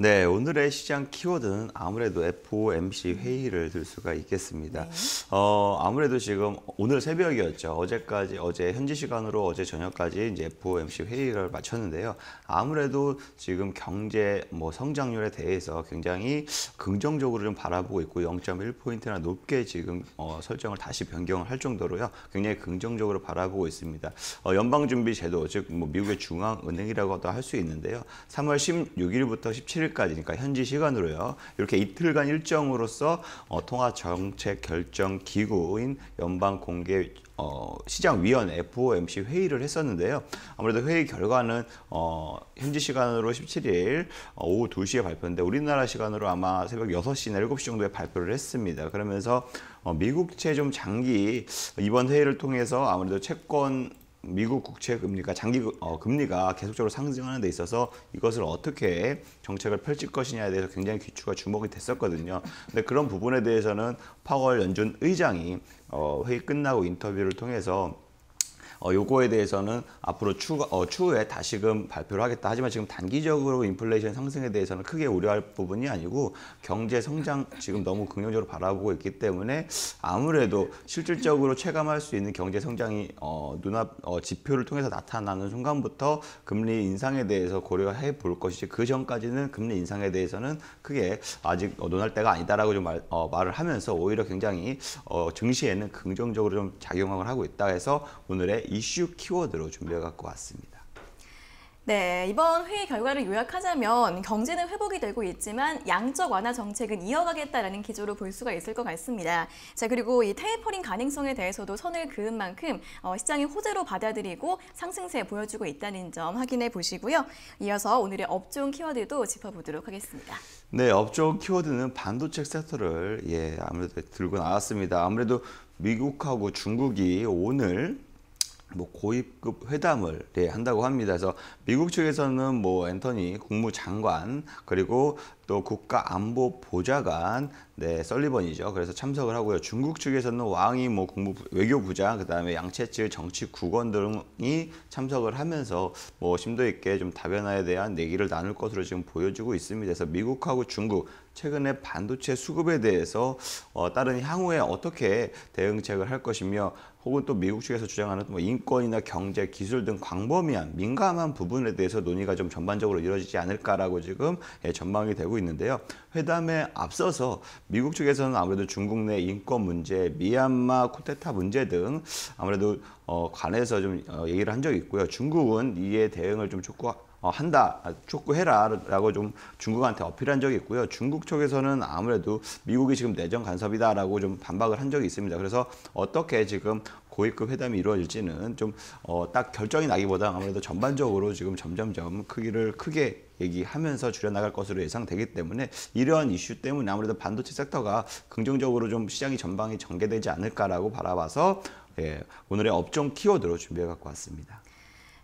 네, 오늘의 시장 키워드는 아무래도 FOMC 회의를 들 수가 있겠습니다. 네. 어, 아무래도 지금 오늘 새벽이었죠. 어제까지 어제 현지 시간으로 어제 저녁까지 이제 FOMC 회의를 마쳤는데요. 아무래도 지금 경제 뭐 성장률에 대해서 굉장히 긍정적으로 좀 바라보고 있고 0.1 포인트나 높게 지금 어, 설정을 다시 변경을 할 정도로요. 굉장히 긍정적으로 바라보고 있습니다. 어, 연방준비제도 즉 뭐 미국의 중앙은행이라고도 할 수 있는데요. 3월 16일부터 17일 17일까지니까 현지 시간으로요. 이렇게 이틀간 일정으로서 어, 통화 정책 결정 기구인 연방 공개 어, 시장위원 FOMC 회의를 했었는데요. 아무래도 회의 결과는 어, 현지 시간으로 17일 어, 오후 2시에 발표인데 우리나라 시간으로 아마 새벽 6시나 7시 정도에 발표를 했습니다. 그러면서 어, 미국채 좀 장기 이번 회의를 통해서 아무래도 채권 미국 국채 금리가 장기 그, 어, 금리가 계속적으로 상승하는 데 있어서 이것을 어떻게 정책을 펼칠 것이냐에 대해서 굉장히 귀추가 주목이 됐었거든요. 근데 그런 부분에 대해서는 파월 연준 의장이 어, 회의 끝나고 인터뷰를 통해서 어, 요거에 대해서는 앞으로 추, 어, 추후에 다시금 발표를 하겠다. 하지만 지금 단기적으로 인플레이션 상승에 대해서는 크게 우려할 부분이 아니고 경제 성장 지금 너무 긍정적으로 바라보고 있기 때문에 아무래도 실질적으로 체감할 수 있는 경제 성장이 어, 눈앞 어, 지표를 통해서 나타나는 순간부터 금리 인상에 대해서 고려해 볼 것이지 그 전까지는 금리 인상에 대해서는 크게 아직 어, 논할 때가 아니다라고 좀 말, 어, 말을 하면서 오히려 굉장히 어, 증시에는 긍정적으로 좀 작용을 하고 있다 해서 오늘의 이슈 키워드로 준비해 갖고 왔습니다. 네, 이번 회의 결과를 요약하자면 경제는 회복이 되고 있지만 양적 완화 정책은 이어가겠다라는 기조로 볼 수가 있을 것 같습니다. 자, 그리고 이 테이퍼링 가능성에 대해서도 선을 그은 만큼 어, 시장이 호재로 받아들이고 상승세 보여주고 있다는 점 확인해 보시고요. 이어서 오늘의 업종 키워드도 짚어보도록 하겠습니다. 네, 업종 키워드는 반도체 섹터를 예, 아무래도 들고 나왔습니다. 아무래도 미국하고 중국이 오늘 뭐 고위급 회담을 예, 한다고 합니다. 그래서 미국 측에서는 뭐 앤터니 국무장관 그리고 또 국가안보보좌관 네, 설리번이죠 그래서 참석을 하고요. 중국 측에서는 왕이 뭐 국무 외교부장 그다음에 양채질 정치국원 등이 참석을 하면서 뭐 심도 있게 좀 다변화에 대한 내기를 나눌 것으로 지금 보여지고 있습니다. 그래서 미국하고 중국 최근에 반도체 수급에 대해서 어, 따른 향후에 어떻게 대응책을 할 것이며 혹은 또 미국 측에서 주장하는 뭐 인권이나 경제, 기술 등 광범위한 민감한 부분에 대해서 논의가 좀 전반적으로 이루어지지 않을까라고 지금 예, 전망이 되고 있는데요. 회담에 앞서서 미국 쪽에서는 아무래도 중국 내 인권 문제, 미얀마 쿠데타 문제 등 아무래도 어, 관해서 좀 어, 얘기를 한 적이 있고요. 중국은 이에 대응을 좀 촉구 어, 한다 촉구해라라고 좀 중국한테 어필한 적이 있고요. 중국 쪽에서는 아무래도 미국이 지금 내정 간섭이다라고 좀 반박을 한 적이 있습니다. 그래서 어떻게 지금 고위급 회담이 이루어질지는 좀딱 어, 결정이 나기보다 아무래도 전반적으로 지금 점점점 크기를 크게 얘기하면서 줄여나갈 것으로 예상되기 때문에 이러한 이슈 때문에 아무래도 반도체 섹터가 긍정적으로 좀 시장이 전방이 전개되지 않을까라고 바라봐서 예, 오늘의 업종 키워드로 준비해 갖고 왔습니다.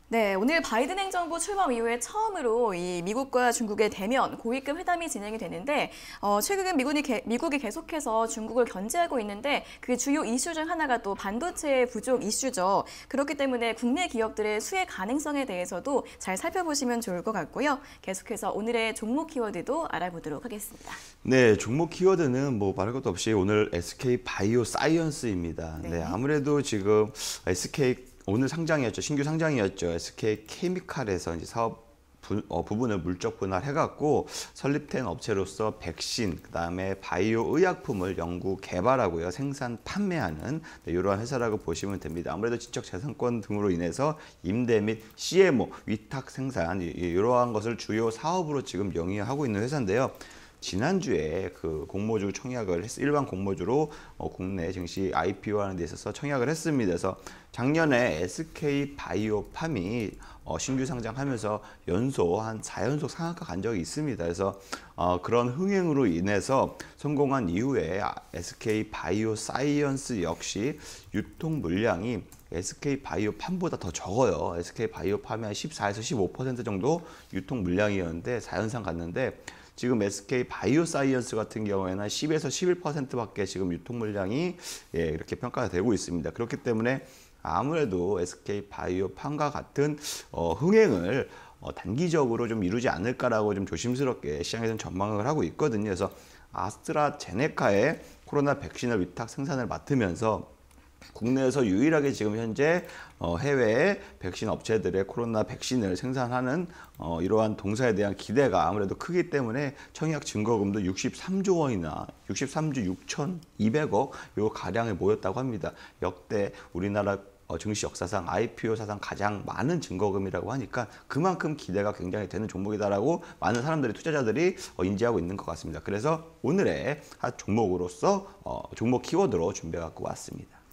네, 오늘 바이든 행정부 출범 이후에 처음으로 이 미국과 중국의 대면 고위급 회담이 진행이 되는데 어, 최근 미군이 개, 미국이 계속해서 중국을 견제하고 있는데 그 주요 이슈 중 하나가 또 반도체 부족 이슈죠. 그렇기 때문에 국내 기업들의 수혜 가능성에 대해서도 잘 살펴보시면 좋을 것 같고요. 계속해서 오늘의 종목 키워드도 알아보도록 하겠습니다. 네, 종목 키워드는 뭐 말할 것도 없이 오늘 SK 바이오 사이언스입니다. 네, 네 아무래도 지금 SK 오늘 상장이었죠. 신규 상장이었죠. SK 케미칼에서 이제 사업 부, 어, 부 분을 물적 분할해갖고 설립된 업체로서 백신, 그 다음에 바이오 의약품을 연구 개발하고요. 생산 판매하는 네, 이러한 회사라고 보시면 됩니다. 아무래도 지적재산권 등으로 인해서 임대 및 CMO, 위탁 생산, 이러한 것을 주요 사업으로 지금 영위하고 있는 회사인데요. 지난주에 그 공모주 청약을 했, 일반 공모주로 어, 국내 증시 IPO 하는 데 있어서 청약을 했습니다. 그래서 작년에 SK 바이오팜이 어, 신규 상장하면서 연소 한 4연속 상한가 간 적이 있습니다. 그래서 어, 그런 흥행으로 인해서 성공한 이후에 SK 아, 바이오 사이언스 역시 유통 물량이 SK 바이오팜보다 더 적어요. SK 바이오팜이 한 14에서 15% 정도 유통 물량이었는데 4연상 갔는데 지금 SK 바이오사이언스 같은 경우에는 한 10에서 11%밖에 지금 유통 물량이 예, 이렇게 평가가 되고 있습니다. 그렇기 때문에 아무래도 SK 바이오판과 같은 어, 흥행을 어, 단기적으로 좀 이루지 않을까라고 좀 조심스럽게 시장에서는 전망을 하고 있거든요. 그래서 아스트라제네카의 코로나 백신을 위탁 생산을 맡으면서 국내에서 유일하게 지금 현재 어, 해외 백신 업체들의 코로나 백신을 생산하는 어, 이러한 동사에 대한 기대가 아무래도 크기 때문에 청약 증거금도 63조 원이나 63조 6,200억 요 가량에 모였다고 합니다. 역대 우리나라 어, 증시 역사상 IPO 사상 가장 많은 증거금이라고 하니까 그만큼 기대가 굉장히 되는 종목이다라고 많은 사람들이 투자자들이 인지하고 있는 것 같습니다. 그래서 오늘의 한 종목으로서 종목 키워드로 준비해 갖고 왔습니다.